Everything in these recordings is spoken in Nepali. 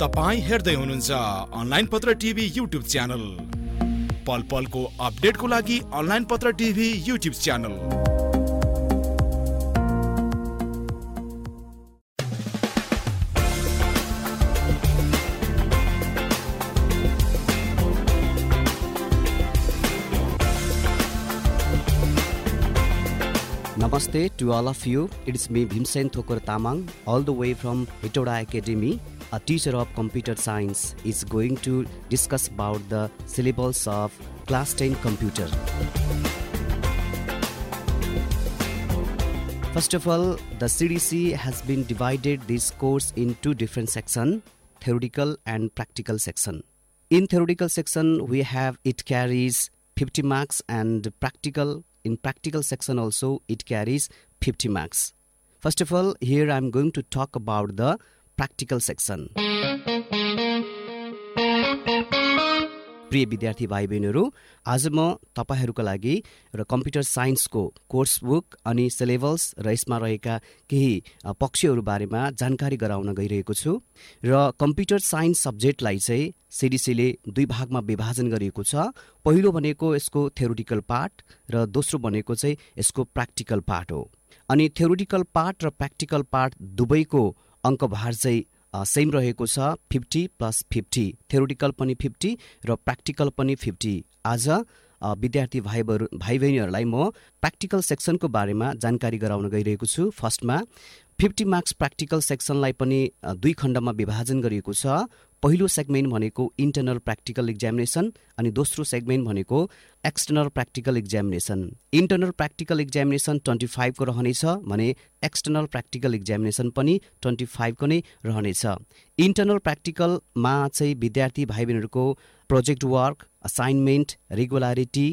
तपाईँ हेर्दै हुनुहुन्छ अनलाइन पत्र टिभी युट्युब च्यानल पल पलको अपडेटको लागि अनलाइन पत्र टिभी युट्युब च्यानल नमस्ते to all of you it's me Bhimsen Thokar Tamang all the way from Hetauda academy a teacher of computer science, is going to discuss about the syllables of class 10 computer. First of all, the CDC has been divided this course in two different section, theoretical and practical section. In theoretical section, we have it carries 50 marks and practical in practical section also it carries 50 marks. First of all, here I'm going to talk about the practical section प्रिय विद्यार्थी भाइ बहिनीहरू आज म तपाईँहरूको लागि र कम्प्युटर साइन्सको कोर्स बुक अनि सिलेबस र यसमा रहेका केही पक्षहरू बारेमा जानकारी गराउन गइरहेको छु र कम्प्युटर साइन्स सब्जेक्टलाई चाहिँ सिडिसीले दुई भागमा विभाजन गरिएको छ पहिलो भनेको यसको थ्योरिटिकल पार्ट र दोस्रो भनेको चाहिँ यसको प्र्याक्टिकल पार्ट हो अनि थ्योरिटिकल पार्ट र प्र्याक्टिकल पार्ट दुवैको अङ्कभार चाहिँ सेम रहेको छ फिफ्टी प्लस फिफ्टी थ्योरिटिकल पनि फिफ्टी र प्र्याक्टिकल पनि फिफ्टी आज विद्यार्थी भाइ भाइ बहिनीहरूलाई म प्र्याक्टिकल सेक्सनको बारेमा जानकारी गराउन गइरहेको छु फर्स्टमा फिफ्टी मार्क्स प्र्याक्टिकल सेक्सनलाई पनि दुई खण्डमा विभाजन गरिएको छ पहिलो सेगमेन्ट भनेको इन्टरनल प्र्याक्टिकल इक्जामिनेसन अनि दोस्रो सेगमेन्ट भनेको external practical examination internal practical examination twenty फाइभको रहनेछ भने एक्सटर्नल प्र्याक्टिकल इक्जामिनेसन पनि ट्वेन्टी फाइभको नै रहनेछ इन्टरनल प्र्याक्टिकलमा चाहिँ विद्यार्थी भाइ बहिनीहरूको प्रोजेक्ट वर्क असाइनमेन्ट रेगुलारिटी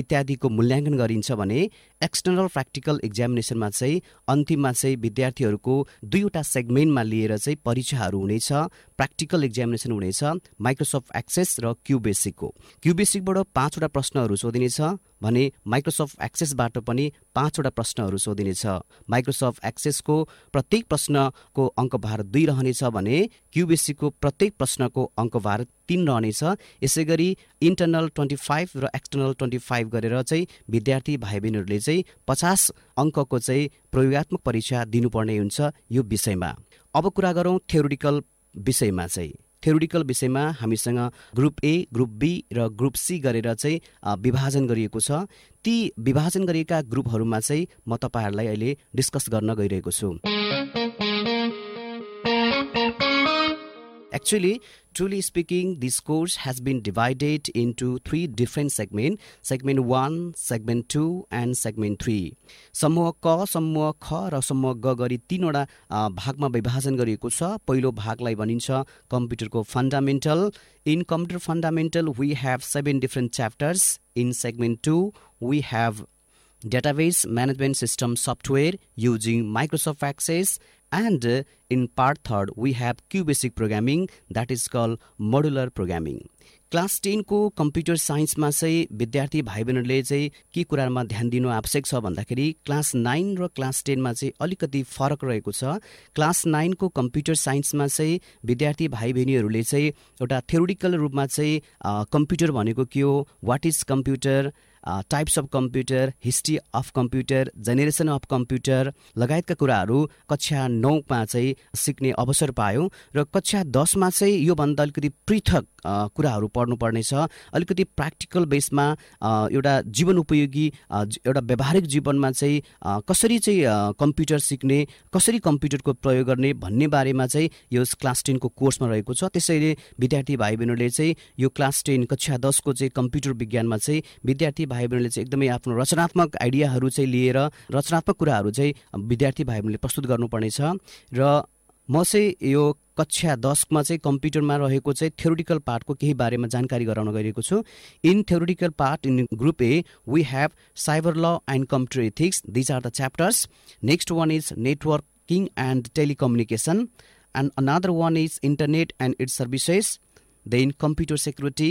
इत्यादिको मूल्याङ्कन गरिन्छ भने एक्सटर्नल प्र्याक्टिकल इक्जामिनेसनमा चाहिँ अन्तिममा चाहिँ विद्यार्थीहरूको दुईवटा सेगमेन्टमा लिएर चाहिँ परीक्षाहरू हुनेछ प्र्याक्टिकल इक्जामिनेसन हुनेछ माइक्रोसफ्ट एक्सेस र क्युबेसिकको क्युबेसिकबाट पाँचवटा प्रश्नहरू सोधिनेछ भने माइक्रोसफ्ट एक्सेसबाट पनि पाँचवटा प्रश्नहरू सोधिनेछ माइक्रोसफ्ट एक्सेसको प्रत्येक प्रश्नको अङ्कभार दुई रहनेछ भने क्युबेसीको प्रत्येक प्रश्नको अङ्कभार तिन रहनेछ यसै गरी इन्टर्नल ट्वेन्टी फाइभ र एक्सटर्नल ट्वेन्टी फाइभ गरेर चाहिँ विद्यार्थी भाइ बहिनीहरूले चाहिँ चाहिँ पचास अङ्कको चाहिँ प्रयोगत्मक परीक्षा दिनुपर्ने हुन्छ यो विषयमा अब कुरा गरौँ थ्योरिटिकल विषयमा चाहिँ थ्योरिटिकल विषयमा हामीसँग ग्रुप ए ग्रुप बी र ग्रुप सी गरेर चाहिँ विभाजन गरिएको छ ती विभाजन गरिएका ग्रुपहरूमा चाहिँ म तपाईँहरूलाई अहिले डिस्कस गर्न गइरहेको छु actually truly speaking this course has been divided into three different segment segment one segment two and segment three समूह क समूह ख र समूह ग गरी तिनवटा भागमा विभाजन गरिएको छ पहिलो भागलाई भनिन्छ कम्प्युटरको fundamental in computer fundamental we have seven different chapters in segment two we have database management system software using Microsoft Access And uh, in part third, we have Q basic programming that is called modular programming. Class टेनको कम्प्युटर साइन्समा चाहिँ विद्यार्थी भाइ बहिनीहरूले चाहिँ के कुरामा ध्यान दिनु आवश्यक छ भन्दाखेरि क्लास नाइन र क्लास टेनमा चाहिँ अलिकति फरक रहेको छ क्लास नाइनको कम्प्युटर साइन्समा चाहिँ विद्यार्थी भाइ बहिनीहरूले चाहिँ एउटा थ्योरिटिकल रूपमा चाहिँ कम्प्युटर भनेको के हो what is computer types of computer history of computer generation of computer लगायतका कुराहरू कक्षा नौमा चाहिँ सिक्ने अवसर पायौँ र कक्षा दसमा चाहिँ योभन्दा अलिकति पृथक कुराहरू पढ्नुपर्नेछ अलिकति प्र्याक्टिकल बेसमा एउटा जीवन उपयोगी एउटा व्यावहारिक जीवनमा चाहिँ कसरी चाहिँ कम्प्युटर सिक्ने कसरी कम्प्युटरको प्रयोग गर्ने भन्ने बारेमा चाहिँ यो क्लास टेनको कोर्समा रहेको छ त्यसैले विद्यार्थी भाइ बहिनीहरूले चाहिँ यो क्लास टेन कक्षा दसको चाहिँ कम्प्युटर विज्ञानमा चाहिँ विद्यार्थी भाइ बहिनीले चाहिँ एकदमै आफ्नो रचनात्मक आइडियाहरू चाहिँ लिएर रचनात्मक कुराहरू चाहिँ विद्यार्थी भाइ बहिनीले प्रस्तुत गर्नुपर्नेछ र म चाहिँ यो कक्षा दसमा चाहिँ कम्प्युटरमा रहेको चाहिँ थ्योरिटिकल पार्टको केही बारेमा जानकारी गराउन गइरहेको छु in theoretical part in group A we have cyber law and computer ethics these are the chapters next one is networking and telecommunication and another one is internet and its services then computer security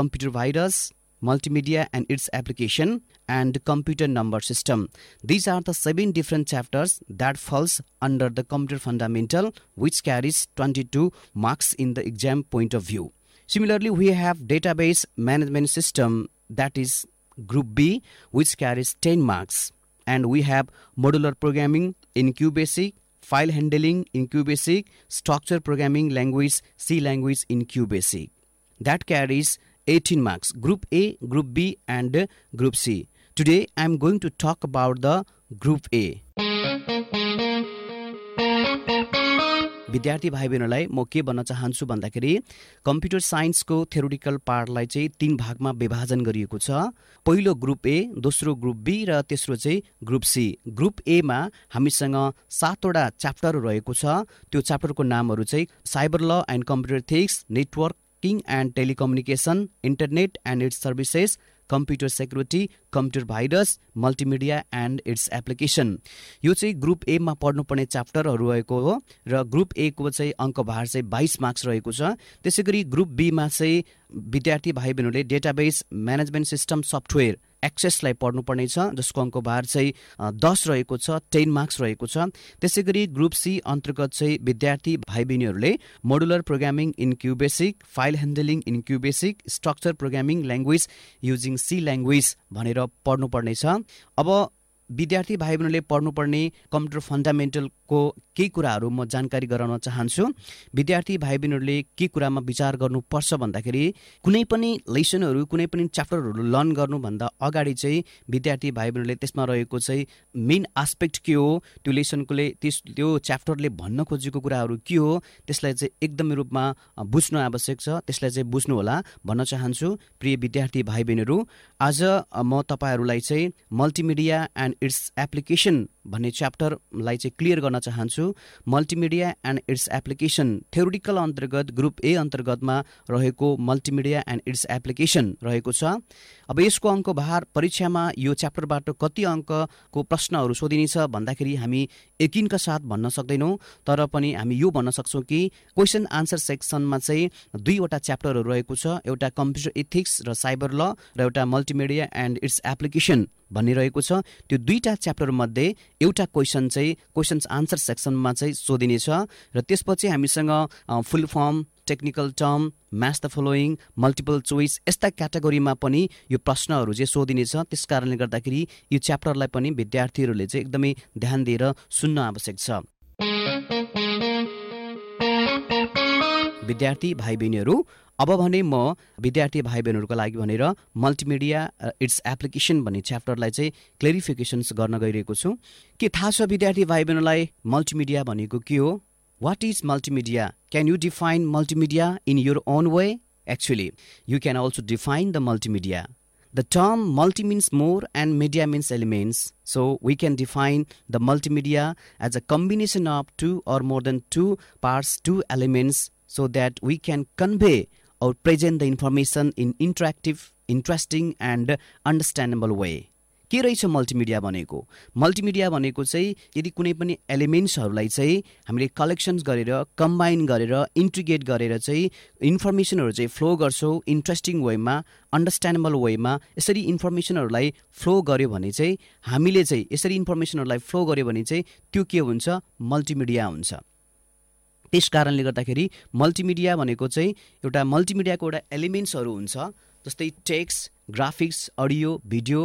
computer virus multimedia and its application, and computer number system. These are the seven different chapters that falls under the computer fundamental which carries 22 marks in the exam point of view. Similarly, we have database management system that is group B which carries 10 marks and we have modular programming in QBasic file handling in QBasic, structure programming language C language in QBasic. That carries 18 marks Group A, Group B, and Group C. Today I am going to talk about the Group A. विद्यार्थी भाइ बहिनीहरूलाई म के भन्न चाहन्छु भन्दाखेरि कम्प्युटर साइन्सको थ्योरिटिकल पार्टलाई चाहिँ तिन भागमा विभाजन गरिएको छ पहिलो ग्रुप ए दोस्रो ग्रुप बी र तेस्रो चाहिँ ग्रुप सी ग्रुप एमा हामीसँग सातवटा च्याप्टर रहेको छ त्यो च्याप्टरको नामहरू चाहिँ cyber law and computer ethics network banking and telecommunication internet and its services computer security computer virus multimedia and its application यो चाहिँ ग्रुप एमा पढ्नुपर्ने च्याप्टरहरू रहेको हो र ग्रुप एको चाहिँ अङ्कभार चाहिँ बाइस मार्क्स रहेको छ त्यसै गरी ग्रुप बीमा चाहिँ विद्यार्थी भाइ बहिनीहरूले डेटाबेस म्यानेजमेन्ट सिस्टम सफ्टवेयर एक्सेसलाई पढ्नुपर्नेछ जसको अङ्क भार चाहिँ दस रहेको छ टेन मार्क्स रहेको छ त्यसै गरी ग्रुप सी अन्तर्गत चाहिँ विद्यार्थी भाइ बहिनीहरूले modular programming in QBASIC file handling in QBASIC structure programming language using C language भनेर पढ्नुपर्नेछ अब विद्यार्थी भाइ बहिनीले पढ्नुपर्ने कम्प्युटर फन्डामेन्टलको केही कुराहरू म जानकारी गराउन चाहन्छु विद्यार्थी भाइ बहिनीहरूले के कुरामा विचार गर्नुपर्छ भन्दाखेरि कुनै पनि लेसनहरू कुनै पनि च्याप्टरहरू लर्न गर्नुभन्दा अगाडि चाहिँ विद्यार्थी भाइ बहिनीहरूले त्यसमा रहेको चाहिँ मेन आस्पेक्ट के हो त्यो लेसनकोले त्यस त्यो च्याप्टरले भन्न खोजेको कुराहरू के हो त्यसलाई चाहिँ एकदमै रूपमा बुझ्नु आवश्यक छ त्यसलाई चाहिँ बुझ्नु होला भन्न चाहन्छु प्रिय विद्यार्थी भाइ बहिनीहरू आज म तपाईँहरूलाई चाहिँ मल्टिमिडिया एन्ड its application भन्ने च्याप्टरलाई चाहिँ क्लियर गर्न चाहन्छु multimedia and its application theoretical अन्तर्गत ग्रुप ए अन्तर्गतमा रहेको मल्टिमिडिया एन्ड इट्स एप्लिकेसन रहेको छ अब यसको अङ्क भार परीक्षामा यो च्याप्टरबाट कति अङ्कको प्रश्नहरू सोधिनेछ भन्दाखेरि हामी यकिनका साथ भन्न सक्दैनौँ तर पनि हामी यो भन्न सक्छौँ कि क्वेसन आन्सर सेक्सनमा चाहिँ दुईवटा च्याप्टरहरू रहेको छ एउटा कम्प्युटर इथिक्स र साइबर ल र एउटा मल्टिमिडिया एन्ड इट्स एप्लिकेसन भन्ने रहेको छ त्यो दुईवटा च्याप्टरमध्ये एउटा क्वेसन चाहिँ क्वेसन्स आन्सर सेक्सनमा चाहिँ सोधिनेछ र त्यसपछि हामीसँग full form technical term match the following multiple choice यस्ता क्याटेगोरीमा पनि यो प्रश्नहरू चाहिँ सोधिनेछ त्यस कारणले गर्दाखेरि यो च्याप्टरलाई पनि विद्यार्थीहरूले चाहिँ एकदमै ध्यान दिएर सुन्न आवश्यक छ विद्यार्थी भाइ बहिनीहरू अब भने म विद्यार्थी भाइ बहिनीहरूको लागि भनेर मल्टिमिडिया इट्स एप्लिकेसन भन्ने च्याप्टरलाई चाहिँ क्लेरिफिकेसन्स गर्न गइरहेको छु के थाहा छ विद्यार्थी भाइ बहिनीलाई मल्टिमिडिया भनेको के हो what is multimedia can you define multimedia in your own way actually you can also define the multimedia the term multi means more and media means elements so we can define the multimedia as a combination of two or more than two parts two elements so that we can convey or present the information in interactive, interesting and understandable way के रहेछ मल्टिमिडिया भनेको मल्टिमिडिया भनेको चाहिँ यदि कुनै पनि एलिमेन्ट्सहरूलाई चाहिँ हामीले कलेक्सन्स गरेर कम्बाइन गरेर इन्ट्रिगेट गरेर चाहिँ इन्फर्मेसनहरू चाहिँ फ्लो गर्छौँ इन्ट्रेस्टिङ वेमा अन्डरस्ट्यान्डेबल वेमा यसरी इन्फर्मेसनहरूलाई फ्लो गर्यो भने चाहिँ हामीले चाहिँ यसरी इन्फर्मेसनहरूलाई फ्लो गर्यो भने चाहिँ त्यो के हुन्छ मल्टिमिडिया हुन्छ त्यस कारणले गर्दाखेरि मल्टिमिडिया भनेको चाहिँ एउटा मल्टिमिडियाको एउटा एलिमेन्ट्सहरू हुन्छ जस्तै text graphics audio video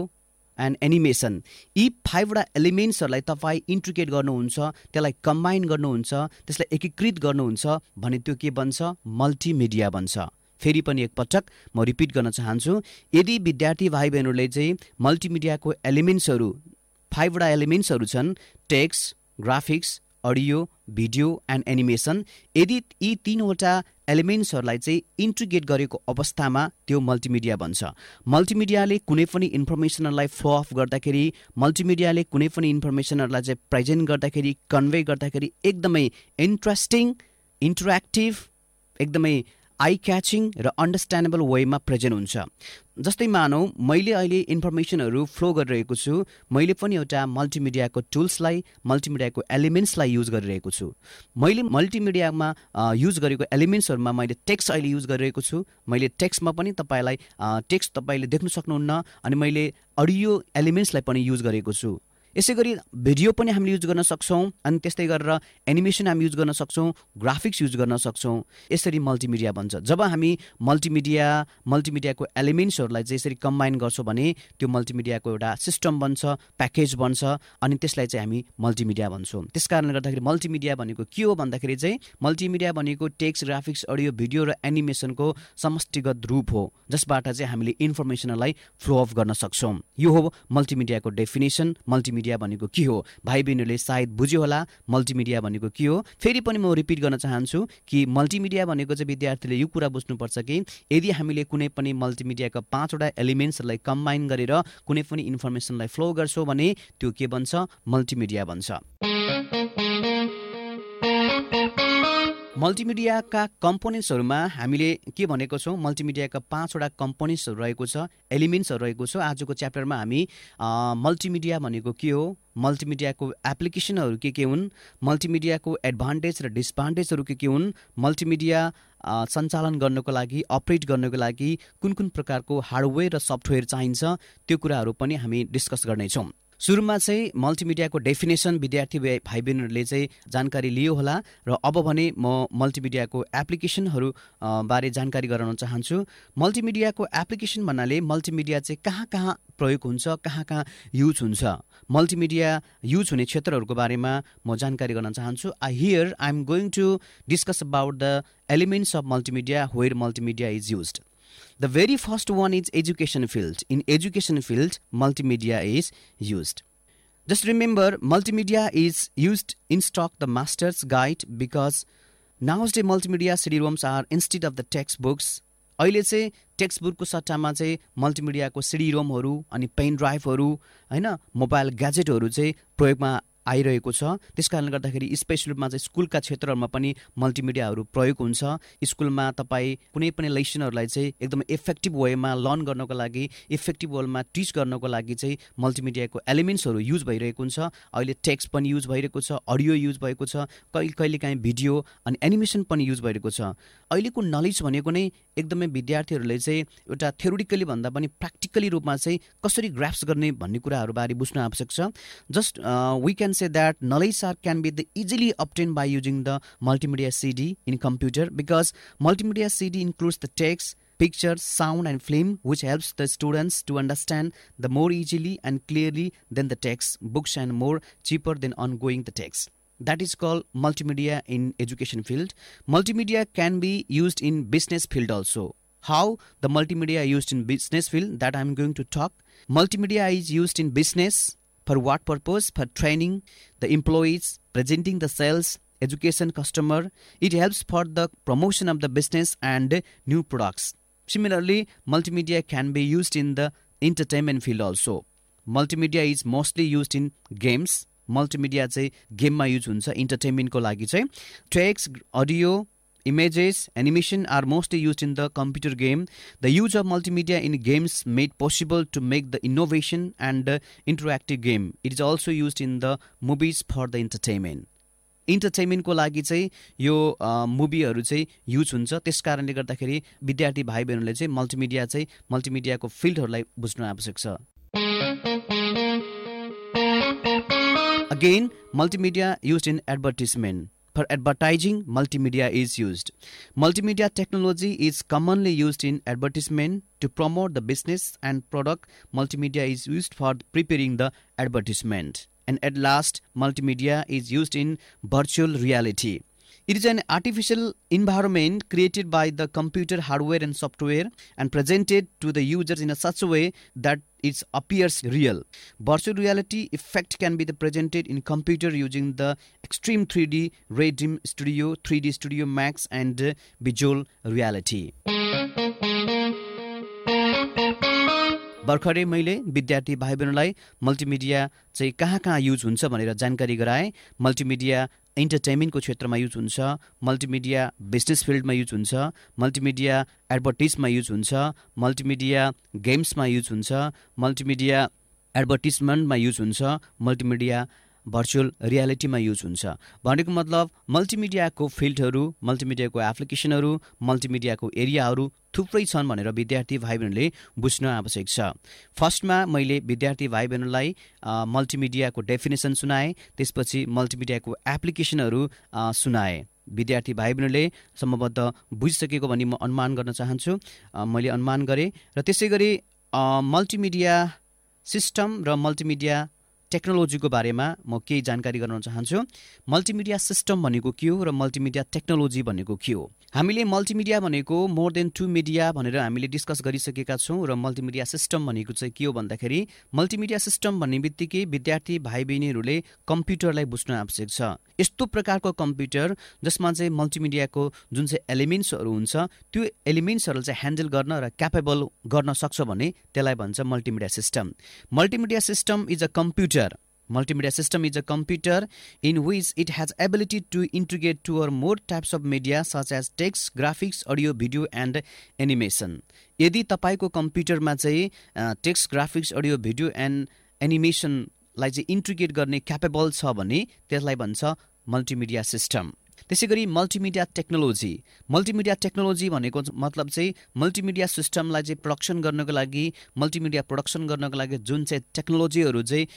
and animation यी फाइभवटा एलिमेन्ट्सहरूलाई तपाईँ इन्ट्रिकेट गर्नुहुन्छ त्यसलाई कम्बाइन गर्नुहुन्छ त्यसलाई एकीकृत गर्नुहुन्छ भने त्यो के बन्छ मल्टिमिडिया बन्छ फेरि पनि एकपटक म रिपिट गर्न चाहन्छु यदि विद्यार्थी भाइ बहिनीहरूले चाहिँ मल्टिमिडियाको एलिमेन्ट्सहरू फाइभवटा एलिमेन्ट्सहरू छन् text graphics audio video and animation यदि यी तिनवटा एलिमेन्ट्सहरूलाई चाहिँ इन्ट्रिग्रेट गरेको अवस्थामा त्यो मल्टिमिडिया भन्छ मल्टिमिडियाले कुनै पनि इन्फर्मेसनहरूलाई फ्लो अफ गर्दाखेरि मल्टिमिडियाले कुनै पनि इन्फर्मेसनहरूलाई चाहिँ प्रेजेन्ट गर्दाखेरि कन्भे गर्दाखेरि एकदमै इन्ट्रेस्टिङ इन्टरेक्टिभ एकदमै आई क्याचिङ र अन्डरस्ट्यान्डेबल वेमा प्रेजेन्ट हुन्छ जस्तै मानौँ मैले अहिले इन्फर्मेसनहरू फ्लो गरिरहेको छु मैले पनि एउटा मल्टिमिडियाको टुल्सलाई मल्टिमिडियाको एलिमेन्ट्सलाई युज गरिरहेको छु मैले मल्टिमिडियामा युज गरेको एलिमेन्ट्सहरूमा मैले टेक्स्ट अहिले युज गरिरहेको छु मैले टेक्स्टमा पनि तपाईँलाई टेक्स्ट तपाईँले देख्न सक्नुहुन्न अनि मैले अडियो एलिमेन्ट्सलाई पनि युज गरेको छु यसै गरी भिडियो पनि हामीले युज गर्न सक्छौँ अनि त्यस्तै गरेर एनिमेसन हामी युज गर्न सक्छौँ ग्राफिक्स युज गर्न सक्छौँ यसरी मल्टिमिडिया भन्छ जब हामी मल्टिमिडिया मल्टिमिडियाको एलिमेन्ट्सहरूलाई चाहिँ यसरी कम्बाइन गर्छौँ भने त्यो मल्टिमिडियाको एउटा सिस्टम बन्छ प्याकेज बन्छ अनि त्यसलाई चाहिँ हामी मल्टिमिडिया भन्छौँ त्यस कारणले गर्दाखेरि मल्टिमिडिया भनेको के हो भन्दाखेरि चाहिँ मल्टिमिडिया भनेको टेक्स्ट ग्राफिक्स अडियो भिडियो र एनिमेसनको समष्टिगत रूप हो जसबाट चाहिँ हामीले इन्फर्मेसनलाई फ्लो अफ गर्न सक्छौँ यो हो मल्टिमिडियाको डेफिनेसन मल्टिमिडिया मिडिया भनेको के हो भाइ बहिनीहरूले सायद बुझ्यो होला मल्टिमिडिया भनेको के हो फेरि पनि म रिपिट गर्न चाहन्छु कि मल्टिमिडिया भनेको चाहिँ विद्यार्थीले यो कुरा बुझ्नुपर्छ कि यदि हामीले कुनै पनि मल्टिमिडियाको पाँचवटा एलिमेन्ट्सहरूलाई कम्बाइन गरेर कुनै पनि इन्फर्मेसनलाई फ्लो गर्छौँ भने त्यो के बन्छ मल्टिमिडिया भन्छ मल्टिमिडियाका कम्पोनेन्ट्सहरूमा हामीले के भनेको छौँ मल्टिमिडियाका पाँचवटा कम्पोनेन्ट्सहरू रहेको छ एलिमेन्ट्सहरू रहेको छ आजको च्याप्टरमा हामी मल्टिमिडिया भनेको के हो मल्टिमिडियाको एप्लिकेसनहरू के के हुन् मल्टिमिडियाको एडभान्टेज र डिसभान्टेजहरू के के हुन् मल्टिमिडिया सञ्चालन गर्नको लागि अपरेट गर्नको लागि कुन कुन प्रकारको हार्डवेयर र सफ्टवेयर चाहिन्छ त्यो कुराहरू पनि हामी डिस्कस गर्नेछौँ सुरुमा चाहिँ मल्टिमिडियाको डेफिनेसन विद्यार्थी भाइ बहिनीहरूले चाहिँ जानकारी लियो होला र अब भने म मल्टिमिडियाको एप्लिकेसनहरू बारे जानकारी गराउन चाहन्छु मल्टिमिडियाको एप्लिकेसन भन्नाले मल्टिमिडिया चाहिँ कहाँ कहाँ प्रयोग हुन्छ कहाँ कहाँ युज हुन्छ मल्टिमिडिया युज हुने क्षेत्रहरूको बारेमा म जानकारी गर्न चाहन्छु I here I am going to discuss about the elements of multimedia where multimedia is use the very first one is education field in education field multimedia is use just remember multimedia is use in stock the masters guide because नाउज डे multimedia CD ROMs are instead of the text books अहिले चाहिँ टेक्स्ट बुकको सट्टामा चाहिँ मल्टिमिडियाको सिडी रोमहरू अनि पेन ड्राइभहरू होइन मोबाइल ग्याजेटहरू चाहिँ प्रयोगमा आइरहेको छ त्यस कारणले गर्दाखेरि स्पेस रूपमा चाहिँ स्कुलका क्षेत्रहरूमा पनि मल्टिमिडियाहरू प्रयोग हुन्छ स्कुलमा तपाईँ कुनै पनि लेसनहरूलाई चाहिँ एकदम इफेक्टिभ वेमा लर्न गर्नको लागि इफेक्टिभ वेमा टिच गर्नको लागि चाहिँ मल्टिमिडियाको एलिमेन्ट्सहरू युज भइरहेको हुन्छ अहिले टेक्स्ट पनि युज भइरहेको छ अडियो युज भएको छ कहिले कहिलेकाहीँ भिडियो अनि एनिमेसन पनि युज भइरहेको छ अहिलेको नलेज भनेको नै एकदमै विद्यार्थीहरूले चाहिँ एउटा थ्योरिटिकली भन्दा पनि प्र्याक्टिकली रूपमा चाहिँ कसरी ग्राफ्स गर्ने भन्ने कुराहरूबारे बुझ्न आवश्यक छ just we can say that knowledge shark can be easily obtained by using the multimedia CD in computer because multimedia CD includes the text, picture, sound, and film, which helps the students to understand the more easily and clearly than the text books and more cheaper than ongoing the text. That is called multimedia in education field. Multimedia can be used in business field also. How the multimedia used in business field that I'm going to talk. Multimedia is used in business for what purpose? For training the employees, presenting the sales, education customer. It helps for the promotion of the business and new products. Similarly, multimedia can be used in the entertainment field also. Multimedia is mostly used in games, multimedia multimedia चाहिँ गेममा युज हुन्छ इन्टरटेनमेन्टको लागि chai text audio Images, animation are mostly used in the computer game. The use of multimedia in games made possible to make the innovation and uh, interactive game. It is also used in the movies for the entertainment. इन्टरटेनमेन्टको लागि चाहिँ यो मुभीहरू चाहिँ युज हुन्छ त्यस कारणले गर्दाखेरि विद्यार्थी भाइ बहिनीहरूले चाहिँ मल्टिमिडिया चाहिँ मल्टिमिडियाको फिल्डहरूलाई बुझ्नु आवश्यक छ again multimedia use in advertisement for advertising, multimedia is used. Multimedia technology is commonly used in advertisement to promote the business and product. Multimedia is used for preparing the advertisement. And at last, multimedia is used in virtual reality. It is an artificial environment created by the computer hardware and software and presented to the user in a such way that it's appears real virtual reality effect can be the presented in computer using the extreme three D रेडिम studio three D studio max and visual reality भर्खरै मैले विद्यार्थी भाइ बहिनीलाई मल्टिमिडिया चाहिँ कहाँ कहाँ युज हुन्छ भनेर जानकारी गराएँ मल्टिमिडिया इन्टरटेनमेन्टको क्षेत्रमा युज हुन्छ मल्टिमिडिया बिजनेस फिल्डमा युज हुन्छ मल्टिमिडिया एडभर्टिजमा युज हुन्छ मल्टिमिडिया गेम्समा युज हुन्छ मल्टिमिडिया एडभर्टिजमेन्टमा युज हुन्छ मल्टिमिडिया भर्चुअल रियालिटीमा युज हुन्छ भनेको मतलब मल्टिमिडियाको फिल्डहरू मल्टिमिडियाको एप्लिकेसनहरू मल्टिमिडियाको एरियाहरू थुप्रै छन् भनेर विद्यार्थी भाइ बहिनीहरूले बुझ्न आवश्यक छ फर्स्टमा मैले विद्यार्थी भाइ बहिनीहरूलाई मल्टिमिडियाको डेफिनेसन सुनाएँ त्यसपछि मल्टिमिडियाको एप्लिकेसनहरू सुनाएँ विद्यार्थी भाइ बहिनीहरूले सम्भवतः बुझिसकेको भनी म अनुमान गर्न चाहन्छु मैले अनुमान गरेँ र त्यसै गरी मल्टिमिडिया सिस्टम र मल्टिमिडिया टेक्नोलोजीको बारेमा म केही जानकारी गराउन चाहन्छु मल्टिमिडिया सिस्टम भनेको के हो र मल्टिमिडिया टेक्नोलोजी भनेको के हो हामीले मल्टिमिडिया भनेको मोर देन टु मिडिया भनेर हामीले डिस्कस गरिसकेका छौँ र मल्टिमिडिया सिस्टम भनेको चाहिँ के हो भन्दाखेरि मल्टिमिडिया सिस्टम भन्ने बित्तिकै विद्यार्थी भाइ बहिनीहरूले कम्प्युटरलाई बुझ्न आवश्यक छ यस्तो प्रकारको कम्प्युटर जसमा चाहिँ मल्टिमिडियाको जुन चाहिँ एलिमेन्ट्सहरू हुन्छ त्यो एलिमेन्ट्सहरूलाई चाहिँ ह्यान्डल गर्न र क्यापेबल गर्न सक्छ भने त्यसलाई भन्छ multimedia system multimedia system is a computer Multimedia system is a computer in which it has ability to integrate two or more types of media such as text, graphics, audio, video and animation. यदि तपाईँको कम्प्युटरमा चाहिँ text graphics audio video and एनिमेसनलाई चाहिँ इन्ट्रिगेट गर्ने क्यापेबल छ भने त्यसलाई भन्छ मल्टिमिडिया सिस्टम त्यसै गरी मल्टिमिडिया टेक्नोलोजी मल्टिमिडिया टेक्नोलोजी भनेको मतलब चाहिँ मल्टिमिडिया सिस्टमलाई चाहिँ प्रडक्सन गर्नको लागि मल्टिमिडिया प्रडक्सन गर्नको लागि जुन चाहिँ टेक्नोलोजीहरू चाहिँ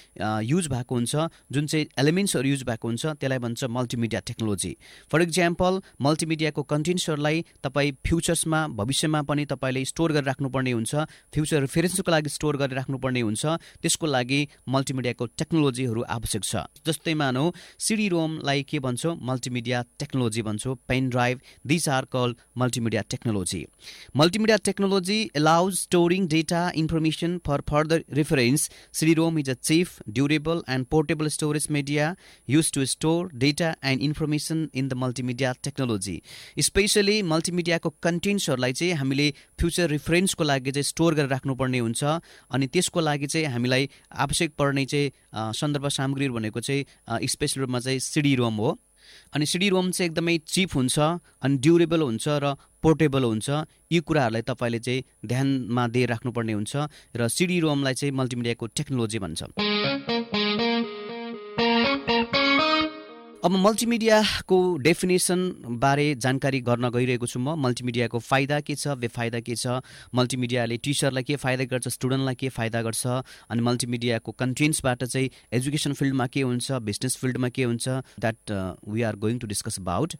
युज भएको हुन्छ जुन चाहिँ एलिमेन्ट्सहरू युज भएको हुन्छ त्यसलाई भन्छ मल्टिमिडिया टेक्नोलोजी फर इक्जाम्पल मल्टिमिडियाको कन्टेन्ट्सहरूलाई तपाईँ फ्युचर्समा भविष्यमा पनि तपाईँले स्टोर गरेर राख्नुपर्ने हुन्छ फ्युचर रेफरेन्सको लागि स्टोर गरेर राख्नुपर्ने हुन्छ त्यसको लागि मल्टिमिडियाको टेक्नोलोजीहरू आवश्यक छ जस्तै मानौँ सिडी रोमलाई के भन्छौँ मल्टिमिडिया टेक्नोलोजी भन्छु pen drive this are call multimedia technology multimedia technology allows storing data information for further reference CD ROM is a cheap durable and portable storage media use to store data and information in the multimedia technology specially मल्टिमिडियाको कन्टेन्ट्सहरूलाई चाहिँ हामीले फ्युचर रिफरेन्सको लागि चाहिँ स्टोर गरेर राख्नुपर्ने हुन्छ अनि त्यसको लागि चाहिँ हामीलाई आवश्यक पर्ने चाहिँ सन्दर्भ सामग्रीहरू भनेको चाहिँ स्पेसल रूपमा चाहिँ सिडी रोम हो अनि सिडी रोम चाहिँ एकदमै चिप हुन्छ अनि ड्युरेबल हुन्छ र पोर्टेबल हुन्छ यी कुराहरूलाई तपाईँले चाहिँ ध्यानमा दिएर राख्नुपर्ने हुन्छ र सिडी रोमलाई चाहिँ मल्टिमिडियाको टेक्नोलोजी भन्छ अब मल्टिमिडियाको डेफिनेसन बारे जानकारी गर्न गइरहेको छु म मल्टिमिडियाको फाइदा के छ बेफाइदा के छ मल्टिमिडियाले टिचरलाई के फाइदा गर्छ स्टुडेन्टलाई के फाइदा गर्छ अनि मल्टिमिडियाको कन्टेन्ट्सबाट चाहिँ एजुकेसन फिल्डमा के हुन्छ बिजनेस फिल्डमा के हुन्छ that we are going to discuss about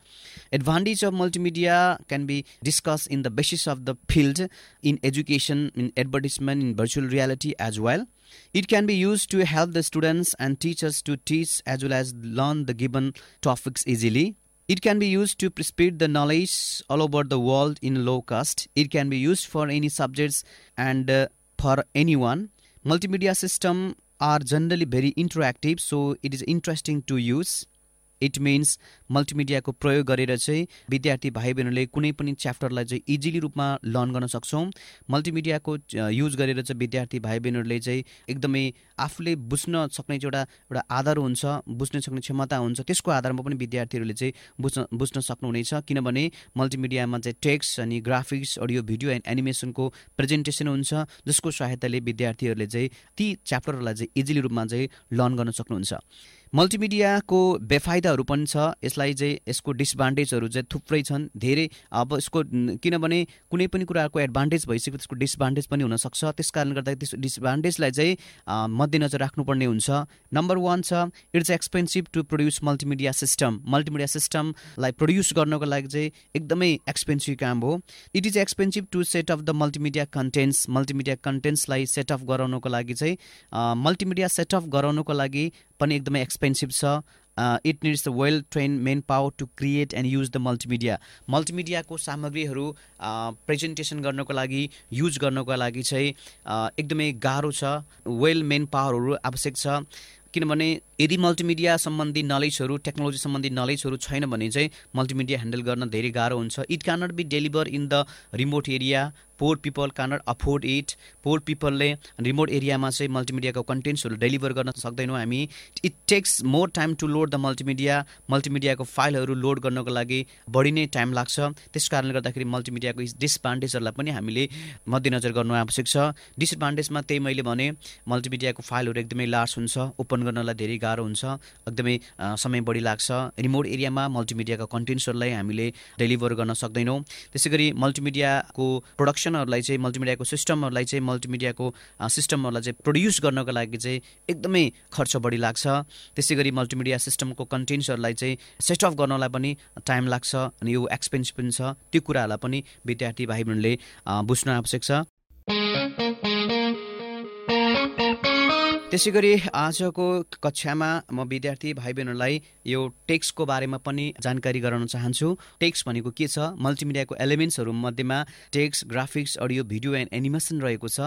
advantage of multimedia can be discuss in the basis of the field in education in advertisement in virtual reality as well It can be used to help the students and teachers to teach as well as learn the given topics easily. It can be used to spread the knowledge all over the world in low cost. It can be used for any subjects and uh, for anyone. Multimedia system are generally very interactive, so it is interesting to use. It means मल्टिमिडियाको प्रयोग गरेर चाहिँ विद्यार्थी भाइ बहिनीहरूले कुनै पनि च्याप्टरलाई चाहिँ इजिली रूपमा लर्न गर्न सक्छौँ मल्टिमिडियाको युज गरेर चाहिँ विद्यार्थी भाइ बहिनीहरूले चाहिँ एकदमै आफूले बुझ्न सक्ने चाहिँ एउटा एउटा आधार हुन्छ बुझ्न सक्ने क्षमता हुन्छ त्यसको आधारमा पनि विद्यार्थीहरूले चाहिँ बुझ्न बुझ्न सक्नुहुनेछ किनभने मल्टिमिडियामा चाहिँ टेक्स्ट अनि ग्राफिक्स अडियो भिडियो एन्ड एनिमेसनको प्रेजेन्टेसन हुन्छ जसको सहायताले विद्यार्थीहरूले चाहिँ ती च्याप्टरहरूलाई चाहिँ इजिली रूपमा चाहिँ लर्न गर्न सक्नुहुन्छ मल्टिमिडियाको बेफाइदाहरू पनि छ यसलाई चाहिँ यसको डिसएडभान्टेजहरू चाहिँ थुप्रै छन् धेरै अब यसको किनभने कुनै पनि कुराको एडभान्टेज भइसक्यो त्यसको डिसएडभान्टेज पनि हुनसक्छ त्यस कारणले गर्दा त्यस डिसएडभान्टेजलाई चाहिँ मध्यनजर राख्नुपर्ने हुन्छ नम्बर वान छ it's expensive to produce multimedia system multimedia सिस्टमलाई प्रड्युस गर्नको लागि चाहिँ एकदमै एक्सपेन्सिभ काम हो it is expensive to set of the multimedia contents multimedia कन्टेन्ट्सलाई सेटअप गराउनको लागि चाहिँ मल्टिमिडिया सेटअप गराउनको लागि पनि एकदमै एक्सपेन्सिभ छ it needs the well train man power to create and use the multimedia मल्टिमिडियाको सामग्रीहरू प्रेजेन्टेसन गर्नको लागि युज गर्नको लागि चाहिँ एकदमै गाह्रो छ वेल मेन पावरहरू आवश्यक छ किनभने यदि मल्टिमिडिया सम्बन्धी नलेजहरू टेक्नोलोजी सम्बन्धी नलेजहरू छैन भने चाहिँ मल्टिमिडिया ह्यान्डल गर्न धेरै गाह्रो हुन्छ it cannot be deliver in the remote area poor people cannot afford it poor पिपलले रिमोट एरियामा चाहिँ मल्टिमिडियाको कन्टेन्ट्सहरू डेलिभर गर्न सक्दैनौँ हामी it takes more time to load the multimedia मल्टिमिडियाको फाइलहरू लोड गर्नको लागि बढी नै टाइम लाग्छ त्यस कारणले गर्दाखेरि मल्टिमिडियाको डिसएडभान्टेजहरूलाई पनि हामीले मध्यनजर गर्नु आवश्यक छ डिसएडभान्टेजमा त्यही मैले भने मल्टिमिडियाको फाइलहरू एकदमै लार्ज हुन्छ ओपन गर्नलाई धेरै गाह्रो हुन्छ एकदमै समय बढी लाग्छ रिमोट एरियामा मल्टिमिडियाको कन्टेन्ट्सहरूलाई हामीले डेलिभर गर्न सक्दैनौँ त्यसै गरी मल्टिमिडियाको प्रोडक्सन सेक्सनहरूलाई चाहिँ मल्टिमिडियाको सिस्टमहरूलाई चाहिँ मल्टिमिडियाको सिस्टमहरूलाई चाहिँ प्रड्युस गर्नको लागि चाहिँ एकदमै खर्च बढी लाग्छ त्यसै गरी मल्टिमिडिया सिस्टमको कन्टेन्ट्सहरूलाई चाहिँ सेट अफ गर्नलाई पनि टाइम लाग्छ अनि यो एक्सपेन्सिभ पनि छ त्यो कुराहरूलाई पनि विद्यार्थी भाइ बहिनीहरूले बुझ्न आवश्यक छ त्यसै गरी आजको कक्षामा म विद्यार्थी भाइ बहिनीहरूलाई यो टेक्स्टको बारेमा पनि जानकारी गराउन चाहन्छु टेक्स्ट भनेको के छ मल्टिमिडियाको एलिमेन्ट्सहरू मध्येमा text graphics audio video and animation रहेको छ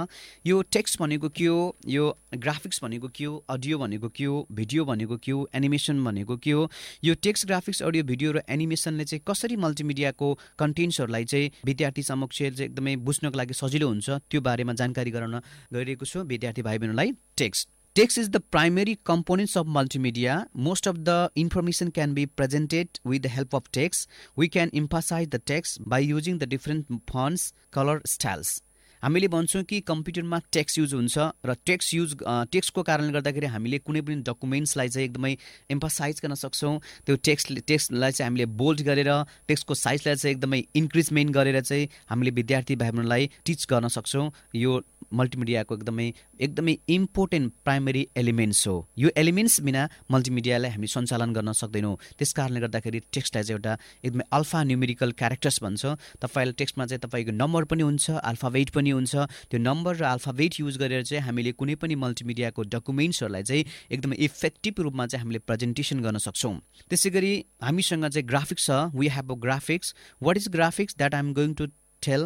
यो टेक्स्ट भनेको के हो यो ग्राफिक्स भनेको के हो अडियो भनेको के हो भिडियो भनेको के हो एनिमेसन भनेको के हो यो टेक्स्ट ग्राफिक्स अडियो भिडियो र एनिमेसनले चाहिँ कसरी मल्टिमिडियाको कन्टेन्ट्सहरूलाई चाहिँ विद्यार्थी समक्ष चाहिँ एकदमै बुझ्नको लागि सजिलो हुन्छ त्यो बारेमा जानकारी गराउन गइरहेको छु विद्यार्थी भाइ बहिनीलाई text Text is the primary components of multimedia most of the information can be presented with the help of text. We can emphasize the text by using the different fonts, color styles. हामीले भन्छौँ कि कम्प्युटरमा टेक्स्ट युज हुन्छ र टेक्स्ट युज टेक्स्टको कारणले गर्दाखेरि हामीले कुनै पनि डकुमेन्ट्सलाई चाहिँ एकदमै इम्फासाइज गर्न सक्छौँ त्यो टेक्स्ट टेक्स्टलाई चाहिँ हामीले बोल्ड गरेर टेक्स्टको साइजलाई चाहिँ एकदमै इन्क्रिजमेन्ट गरेर चाहिँ हामीले विद्यार्थी भाइहरूलाई टिच गर्न सक्छौँ यो मल्टिमिडियाको एकदमै एकदमै इम्पोर्टेन्ट प्राइमेरी एलिमेन्ट्स हो यो एलिमेन्ट्स बिना मल्टिमिडियालाई हामी सञ्चालन गर्न सक्दैनौँ त्यस कारणले गर्दाखेरि टेक्स्टलाई चाहिँ एउटा एकदमै अल्फा न्युमेरिकल क्यारेक्टर्स भन्छ तपाईँलाई टेक्स्टमा चाहिँ तपाईँको नम्बर पनि हुन्छ अल्फावेट पनि हुन्छ त्यो नम्बर र अल्फावेट युज गरेर चाहिँ हामीले कुनै पनि मल्टिमिडियाको डकुमेन्ट्सहरूलाई चाहिँ एकदमै इफेक्टिभ रूपमा चाहिँ हामीले प्रेजेन्टेसन गर्न सक्छौँ त्यसै गरी हामीसँग चाहिँ ग्राफिक्स छ we have a graphics what is graphics that I am going to tell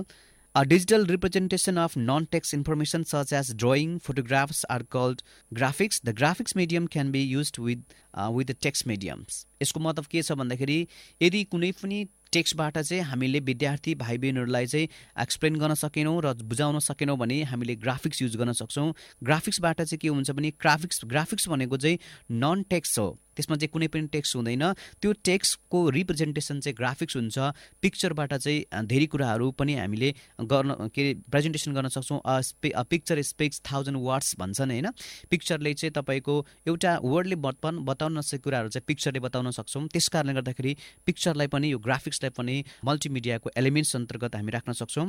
A digital representation of non text information such as drawing, photographs are called graphics. The graphics medium can be used with uh, with the text mediums. यसको मतलब के छ भन्दाखेरि यदि कुनै पनि टेक्स्टबाट चाहिँ हामीले विद्यार्थी भाइ बहिनीहरूलाई चाहिँ एक्सप्लेन गर्न सकेनौँ र बुझाउन सकेनौँ भने हामीले ग्राफिक्स युज गर्न सक्छौँ ग्राफिक्सबाट चाहिँ के हुन्छ भने ग्राफिक्स ग्राफिक्स भनेको चाहिँ नन टेक्स्ट हो त्यसमा चाहिँ कुनै पनि टेक्स्ट हुँदैन त्यो टेक्स्टको रिप्रेजेन्टेसन चाहिँ ग्राफिक्स हुन्छ पिक्चरबाट चाहिँ धेरै कुराहरू पनि हामीले गर्न के अरे प्रेजेन्टेसन गर्न सक्छौँ पिक्चर स्पेक्स थाउजन्ड वर्ड्स भन्छन् होइन पिक्चरले चाहिँ तपाईँको एउटा वर्डले बताउन बताउन नसकेको कुराहरू चाहिँ पिक्चरले बताउन सक्छौँ त्यस कारणले गर्दाखेरि पिक्चरलाई पनि यो ग्राफिक्सलाई पनि मल्टिमिडियाको एलिमेन्ट्स अन्तर्गत हामी राख्न सक्छौँ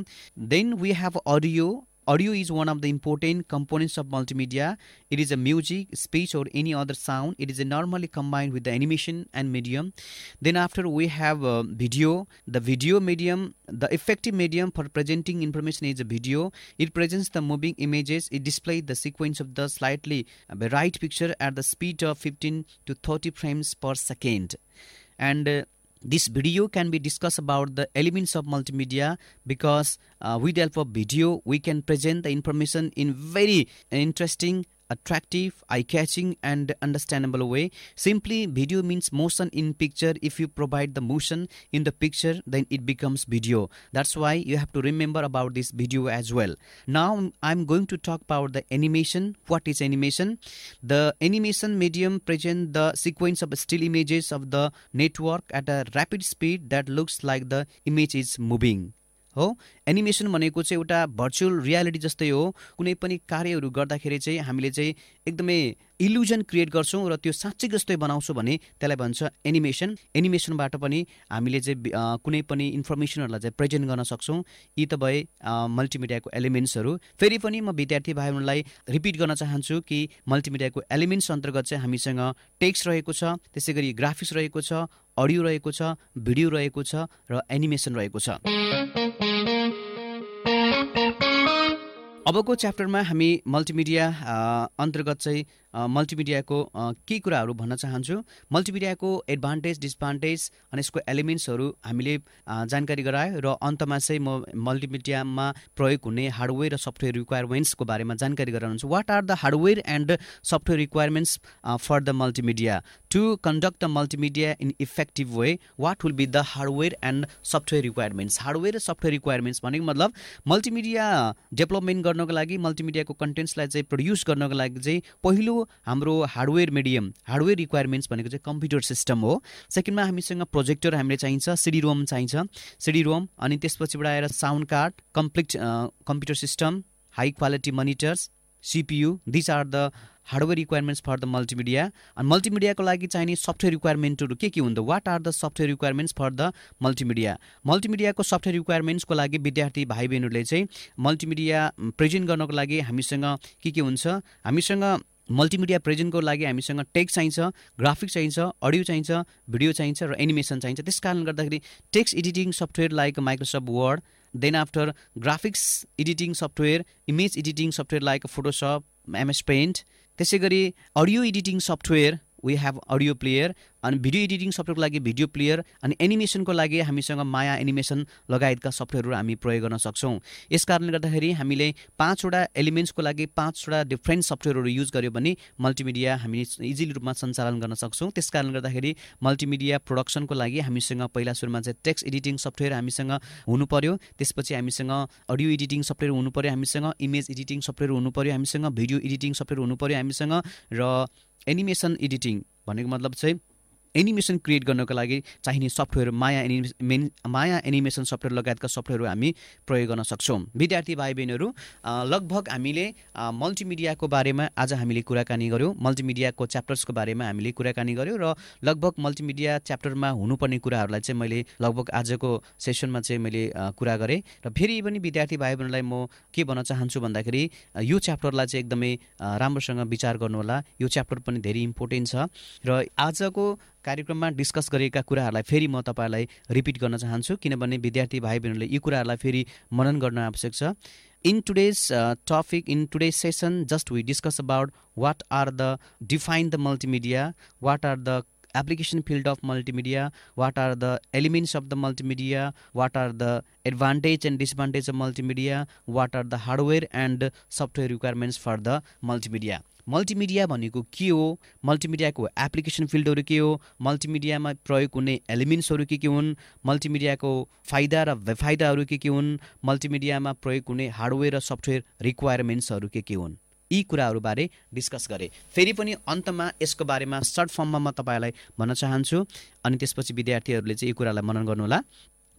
then we have audio Audio is one of the important components of multimedia. It is a music, speech, or any other sound. It is normally combined with the animation and medium. Then, after we have uh, video, the video medium, the effective medium for presenting information is a video. It presents the moving images. It displays the sequence of the slightly uh, bright picture at the speed of 15 to 30 frames per second and uh, this video can be discussed about the elements of multimedia because uh, with the help of video we can present the information in very interesting attractive, eye catching, and understandable way. Simply, video means motion in picture. If you provide the motion in the picture, then it becomes video. That's why you have to remember about this video as well. Now, I'm going to talk about the animation. What is animation? The animation medium presents the sequence of still images of the network at a rapid speed that looks like the image is moving. हो एनिमेसन भनेको चाहिँ एउटा भर्चुअल रियालिटी जस्तै हो कुनै पनि कार्यहरू गर्दाखेरि चाहिँ हामीले चाहिँ एकदमै इल्युजन क्रिएट गर्छौँ र त्यो साँच्चै जस्तै बनाउँछौँ भने त्यसलाई भन्छ एनिमेसन एनिमेसनबाट पनि हामीले चाहिँ कुनै पनि इन्फर्मेसनहरूलाई चाहिँ प्रेजेन्ट गर्न सक्छौँ यी त भए मल्टिमिडियाको एलिमेन्ट्सहरू फेरि पनि म विद्यार्थी भाइहरूलाई रिपिट गर्न चाहन्छु कि मल्टिमिडियाको एलिमेन्ट्स अन्तर्गत चाहिँ हामीसँग टेक्स्ट रहेको छ त्यसै गरी ग्राफिक्स रहेको छ अडियो रहेको छ भिडियो रहेको छ र एनिमेसन रहेको छ अबको च्याप्टरमा हामी मल्टिमिडिया अन्तर्गत चाहिँ मल्टिमिडियाको के कुराहरू भन्न चाहन्छु मल्टिमिडियाको एडभान्टेज डिसभान्टेज अनि यसको एलिमेन्ट्सहरू हामीले जानकारी गरायो र अन्तमा चाहिँ म मल्टिमिडियामा प्रयोग हुने हार्डवेयर र सफ्टवेयर रिक्वायरमेन्ट्सको बारेमा जानकारी गराउनुहुन्छ what are the hardware and software requirements for the multimedia to conduct the multimedia in effective way what will be the hardware and software requirements hardware र सफ्टवेयर रिक्वायरमेन्ट्स भनेको मतलब मल्टिमिडिया डेभलपमेन्ट गर्नको लागि मल्टिमिडियाको कन्टेन्ट्सलाई चाहिँ प्रड्युस गर्नको लागि चाहिँ पहिलो हाम्रो हार्डवेयर मिडियम हार्डवेयर रिक्वायरमेन्ट्स भनेको चाहिँ कम्प्युटर सिस्टम हो सेकेन्डमा हामीसँग प्रोजेक्टर हामीले चाहिन्छ सिडी रोम चाहिन्छ सिडी रोम अनि त्यसपछिबाट आएर sound card complete computer system high quality monitors CPU this are the hardware requirements for the multimedia अनि मल्टिमिडियाको लागि चाहिने सफ्टवेयर रिक्वायरमेन्टहरू के के हुन्छ what are the software requirements for the multimedia मल्टिमिडियाको सफ्टवेयर रिक्वायरमेन्ट्सको लागि विद्यार्थी भाइ बहिनीहरूले चाहिँ मल्टिमिडिया प्रेजेन्ट गर्नको लागि हामीसँग के के हुन्छ हामीसँग मल्टिमिडिया प्रेजेन्टको लागि हामीसँग टेक्स्ट चाहिन्छ ग्राफिक चाहिन्छ अडियो चाहिन्छ भिडियो चाहिन्छ र एनिमेसन चाहिन्छ त्यस कारणले गर्दाखेरि text editing software like Microsoft Word then after graphics editing software image editing software like Photoshop MS Paint त्यसै गरी audio editing software we have audio player अनि भिडियो एडिटिङ सफ्टवेयरको लागि भिडियो प्लेयर अनि एनिमेसनको लागि हामीसँग माया एनिमेसन लगायतका सफ्टवेयरहरू हामी प्रयोग गर्न सक्छौँ यस कारणले गर्दाखेरि हामीले पाँचवटा एलिमेन्ट्सको लागि पाँचवटा डिफ्रेन्ट सफ्टवेयरहरू युज गर्यो भने मल्टिमिडिया हामी इजिली रूपमा सञ्चालन गर्न सक्छौँ त्यस कारणले गर्दाखेरि मल्टिमिडिया प्रोडक्सनको लागि हामीसँग पहिला सुरुमा चाहिँ टेक्स्ट एडिटिङ सफ्टवेयर हामीसँग हुनु पऱ्यो त्यसपछि हामीसँग अडियो एडिटिङ सफ्टवेयर हुनु पऱ्यो हामीसँग इमेज एडिटिङ सफ्टवेयर हुनु पऱ्यो हामीसँग भिडियो एडिटिङ सफ्टवेयर हुनु पऱ्यो हामीसँग र एनिमेसन एडिटिङ भनेको मतलब चाहिँ एनिमेसन क्रिएट गर्नको लागि चाहिने software Maya anime Maya animation software लगायतका सफ्टवेयरहरू हामी प्रयोग गर्न सक्छौँ विद्यार्थी भाइ बहिनीहरू लगभग हामीले मल्टिमिडियाको बारेमा आज हामीले कुराकानी गऱ्यौँ मल्टिमिडियाको च्याप्टर्सको बारेमा हामीले कुराकानी गऱ्यौँ र लगभग मल्टिमिडिया च्याप्टरमा हुनुपर्ने कुराहरूलाई चाहिँ मैले लगभग आजको सेसनमा चाहिँ मैले कुरा गरेँ र फेरि पनि विद्यार्थी भाइ बहिनीलाई म के भन्न चाहन्छु भन्दाखेरि यो च्याप्टरलाई चाहिँ एकदमै राम्रोसँग विचार गर्नुहोला यो च्याप्टर पनि धेरै इम्पोर्टेन्ट छ र आजको कार्यक्रममा डिस्कस गरिएका कुराहरूलाई फेरि म तपाईँलाई रिपिट गर्न चाहन्छु किनभने विद्यार्थी भाइ बहिनीहरूले यी कुराहरूलाई फेरि मनन गर्न आवश्यक छ in today's topic in today's session just we discuss about what are the define the multimedia what are the application field of multimedia what are the elements of the multimedia what are the advantage and disadvantage of multimedia what are the hardware and software requirements for the multimedia multimedia भनेको के हो मल्टिमिडियाको एप्लिकेसन फिल्डहरू के हो मल्टिमिडियामा प्रयोग हुने एलिमेन्ट्सहरू के के हुन् मल्टिमिडियाको फाइदा र बेफाइदाहरू के के हुन् मल्टिमिडियामा प्रयोग हुने हार्डवेयर र सफ्टवेयर रिक्वायरमेन्ट्सहरू के के हुन् यी कुराहरूबारे डिस्कस गरे फेरि पनि अन्तमा यसको बारेमा सर्ट फर्ममा म तपाईँलाई भन्न चाहन्छु अनि त्यसपछि विद्यार्थीहरूले चाहिँ यी कुरालाई मनन गर्नुहोला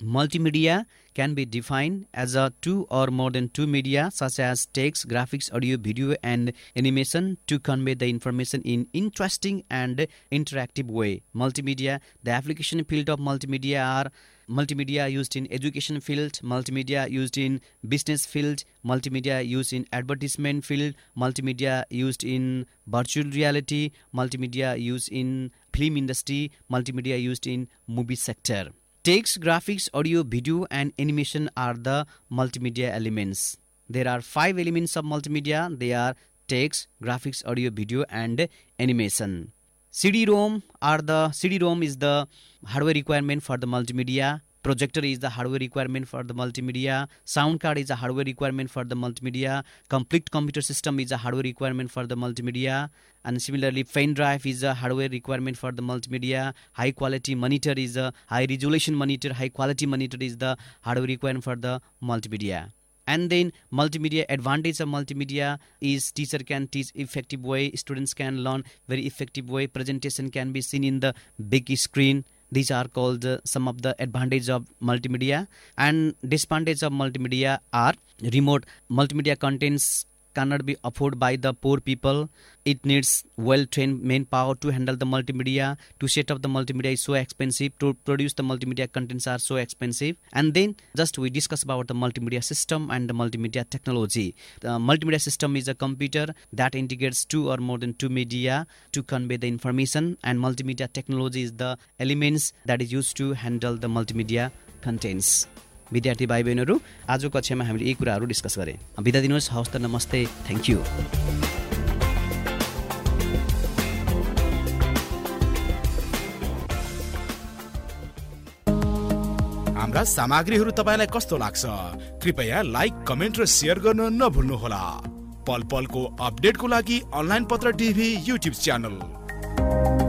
Multimedia can be defined as a two or more than two media, such as text, graphics, audio, video, and animation, to convey the information in interesting and interactive way. Multimedia, the application field of multimedia are multimedia used in education field multimedia used in business field multimedia used in advertisement field multimedia used in virtual reality multimedia used in film industry multimedia used in movie sector Text, graphics, audio, video, and animation are the multimedia elements. There are five elements of multimedia. They are text, graphics, audio, video, and animation. CD-ROM are the CD-ROM is the hardware requirement for the multimedia projector is the hardware requirement for the multimedia sound card is a hardware requirement for the multimedia complete computer system is a hardware requirement for the multimedia and similarly pen drive is a hardware requirement for the multimedia high quality monitor is a high resolution monitor high quality monitor is the hardware requirement for the multimedia and then multimedia advantage of multimedia is teacher can teach effective way students can learn very effective way presentation can be seen in the big screen these are called uh, some of the advantage of multimedia and disadvantage of multimedia are remote multimedia contains cannot be afforded by the poor people. It needs well-trained manpower to handle the multimedia. To set up the multimedia is so expensive. To produce the multimedia contents are so expensive. And then just we discuss about the multimedia system and the multimedia technology. The multimedia system is a computer that integrates two or more than two media to convey the information. And multimedia technology is the elements that is used to handle the multimedia contents. विद्यार्थी भाइ बहिनीहरू आजको कक्षामा हामीले यी कुराहरू डिस्कस गरे बिदा दिनुहोस् हवस् त नमस्ते थ्याङ्क यू हाम्रा सामग्रीहरू तपाईँलाई कस्तो लाग्छ कृपया लाइक कमेन्ट र सेयर गर्न नभुल्नुहोला पल पलको अपडेटको लागि अनलाइन पत्र टिभी युट्युब च्यानल